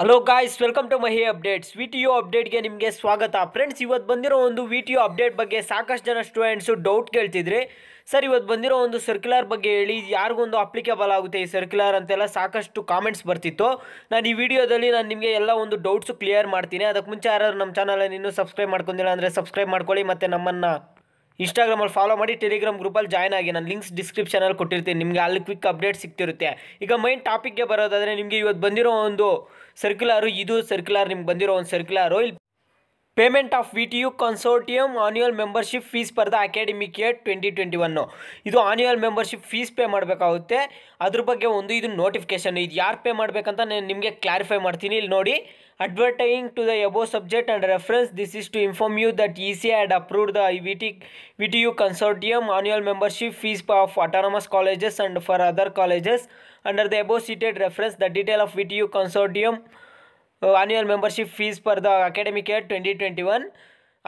hello guys welcome to Mahi updates V T U ಅಪ್ಡೇಟ್ಗೆ ನಿಮಗೆ ಸ್ವಾಗತ ಫ್ರೆಂಡ್ಸ್ ಇವತ್ತು ಬಂದಿರೋ ಒಂದು ವಿ ಟಿ ಯು ಅಪ್ಡೇಟ್ ಬಗ್ಗೆ ಸಾಕಷ್ಟು ಜನ ಸ್ಟೂಡೆಂಟ್ಸು ಡೌಟ್ ಕೇಳ್ತಿದ್ರಿ ಸರ್ ಇವತ್ತು ಬಂದಿರೋ ಒಂದು ಸರ್ಕ್ಯುಲರ್ ಬಗ್ಗೆ ಹೇಳಿ ಯಾರಿಗೊಂದು ಅಪ್ಲಿಕೇಬಲ್ ಆಗುತ್ತೆ ಈ ಸರ್ಕ್ಯುಲರ್ ಅಂತೆಲ್ಲ ಸಾಕಷ್ಟು ಕಾಮೆಂಟ್ಸ್ ಬರ್ತಿತ್ತು ನಾನು ಈ ವಿಡಿಯೋದಲ್ಲಿ ನಾನು ನಿಮಗೆ ಎಲ್ಲ ಒಂದು ಡೌಟ್ಸು ಕ್ಲಿಯರ್ ಮಾಡ್ತೀನಿ ಅದಕ್ಕೆ ಮುಂಚೆ ಯಾರಾದ್ರು ನಮ್ಮ ಚಾನಲಲ್ಲಿ ಇನ್ನೂ ಸಬ್ಸ್ಕ್ರೈಬ್ ಮಾಡ್ಕೊಂಡಿಲ್ಲ ಅಂದರೆ ಸಬ್ಸ್ಕ್ರೈಬ್ ಮಾಡ್ಕೊಳ್ಳಿ ಮತ್ತು ನಮ್ಮನ್ನು ಇನ್ಸ್ಟಾಗ್ರಾಮಲ್ಲಿ ಫಾಲೋ ಮಾಡಿ ಟೆಲಿಗ್ರಾಮ್ ಗ್ರೂಪಲ್ಲಿ ಜಾಯ್ನ್ ಆಗಿ ನಾನು ಲಿಂಕ್ಸ್ ಡಿಸ್ಕ್ರಿಪ್ಷನಲ್ಲಿ ಕೊಟ್ಟಿರ್ತೀನಿ ನಿಮಗೆ ಅಲ್ಲಿ ಕ್ವಿಕ್ ಅಪ್ಡೇಟ್ ಸಿಗ್ತಿರುತ್ತೆ ಈಗ ಮೈನ್ ಟಾಪಿಕ್ಗೆ ಬರೋದಾದರೆ ನಿಮಗೆ ಇವತ್ತು ಬಂದಿರೋ ಒಂದು ಸರ್ಕ್ಯುಲಾರು ಇದು ಸರ್ಕ್ಯುಲಾರ್ ನಿಮ್ಗೆ ಬಂದಿರೋ ಒಂದು ಸರ್ಕ್ಯುಲಾರು ಇಲ್ಲಿ payment of V T U consortium annual membership fees per the academic year twenty twenty one ಇದು ಆನ್ಯುವಲ್ ಮೆಂಬರ್ಶಿಪ್ ಫೀಸ್ ಪೇ ಮಾಡಬೇಕಾಗುತ್ತೆ ಅದ್ರ ಬಗ್ಗೆ ಒಂದು ಇದು ನೋಟಿಫಿಕೇಶನ್ ಇದು ಯಾರು ಪೇ ಮಾಡಬೇಕಂತ ನಾನು ನಿಮಗೆ ಕ್ಲಾರಿಫೈ ಮಾಡ್ತೀನಿ ಇಲ್ಲಿ ನೋಡಿ advertising to the above subject and reference this is to inform you that E C had approved the V T V T U consortium annual membership fees of autonomous colleges and for other colleges under the above cited reference the detail of V T U consortium annual membership fees per the academic year 2021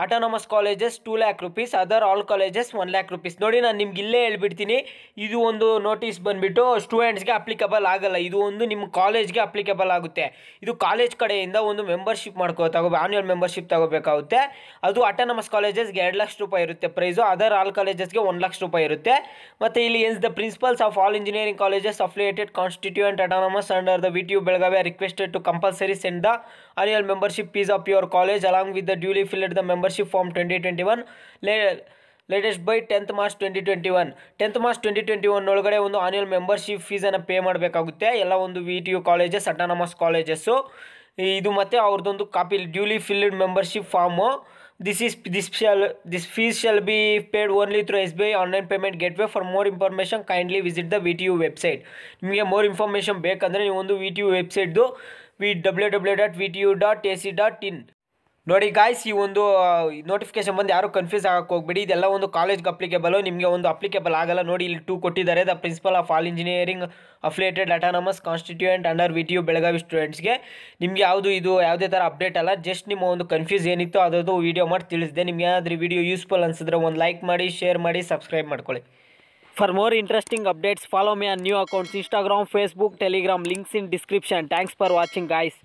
autonomous colleges two lakh rupees other all colleges one lakh rupees ನೋಡಿ ನಾನು ನಿಮ್ಗೆ ಇಲ್ಲೇ ಹೇಳ್ಬಿಡ್ತೀನಿ ಇದು ಒಂದು notice ಬಂದುಬಿಟ್ಟು ಸ್ಟೂಡೆಂಟ್ಸ್ಗೆ applicable ಆಗಲ್ಲ ಇದು ಒಂದು ನಿಮ್ಮ ಕಾಲೇಜ್ಗೆ ಅಪ್ಲಿಕಬಲ್ ಆಗುತ್ತೆ ಇದು ಕಾಲೇಜ್ ಕಡೆಯಿಂದ ಒಂದು ಮೆಂಬರ್ಶಿಪ್ ಮಾಡ್ಕೋ ತಗೋ ಆನ್ಯುವಲ್ ಮೆಂಬರ್ಶಿಪ್ ತಗೋಬೇಕಾಗುತ್ತೆ ಅದು ಆಟೋನಮಸ್ ಕಾಲೇಜಸ್ಗೆ ಎರಡು ಲಕ್ಷ ರೂಪಾಯಿ ಇರುತ್ತೆ ಪ್ರೈಸು ಅದರ್ ಆಲ್ ಕಾಲೇಜಸ್ಗೆ ಒಂದು ಲಕ್ಷ ರೂಪಾಯಿ ಇರುತ್ತೆ ಮತ್ತು ಇಲ್ಲಿ hence the principals of all engineering colleges affiliated constituent autonomous under the V T U Belagavi requested to compulsory send the annual membership fees of your college along with the duly filled the member membership form twenty twenty one la latest by tenth March twenty twenty one tenth March twenty twenty one ಒಳಗಡೆ ಒಂದು annual membership ಫೀಸನ್ನು pay ಮಾಡಬೇಕಾಗುತ್ತೆ ಎಲ್ಲ ಒಂದು V T U colleges autonomous colleges ಇದು ಮತ್ತು ಅವ್ರದ್ದೊಂದು copy duly filled membership form this is this shall this fees shall be paid only through S B I online payment way for more information kindly visit the V T U website ನಿಮಗೆ more information ಬೇಕಂದರೆ ನೀವು ಒಂದು V T U ವೆಬ್ಸೈಟ್ದು ವಿ W W dot V T U dot A C dot in ನೋಡಿ guys ಈ ಒಂದು notification ಬಂದು ಯಾರು ಕನ್ಫ್ಯೂಸ್ ಆಗಕ್ಕೆ ಹೋಗ್ಬಿಡಿ ಇದೆಲ್ಲ ಒಂದು ಕಾಲೇಜ್ಗೆ ಅಪ್ಲಿಕೇಬಲು ನಿಮಗೆ ಒಂದು ಅಪ್ಲಿಕೇಬಲ್ ಆಗಲ್ಲ ನೋಡಿ ಇಲ್ಲಿ ಟೂ ಕೊಟ್ಟಿದ್ದಾರೆ the principal of all engineering affiliated autonomous constituent under V T Belagavi ಸ್ಟೂಡೆಂಟ್ಸ್ಗೆ ನಿಮಗೆ ಯಾವುದು ಇದು ಯಾವುದೇ ಥರ ಅಪ್ಡೇಟ್ ಅಲ್ಲ ಜಸ್ಟ್ ನಿಮ್ಮ ಒಂದು ಕನ್ಫ್ಯೂಸ್ ಏನಿತ್ತು ಅದರದ್ದು ವೀಡಿಯೋ ಮಾಡಿ ತಿಳಿಸಿದೆ ನಿಮ್ಗೆ ಏನಾದರೂ ವಿಡಿಯೋ ಯೂಸ್ಫುಲ್ ಅನಿಸಿದ್ರೆ ಒಂದು ಲೈಕ್ ಮಾಡಿ ಶೇರ್ ಮಾಡಿ ಸಬ್ಸ್ಕ್ರೈಬ್ ಮಾಡ್ಕೊಳ್ಳಿ for more interesting updates follow me on new accounts Instagram Facebook Telegram links in description thanks for watching guys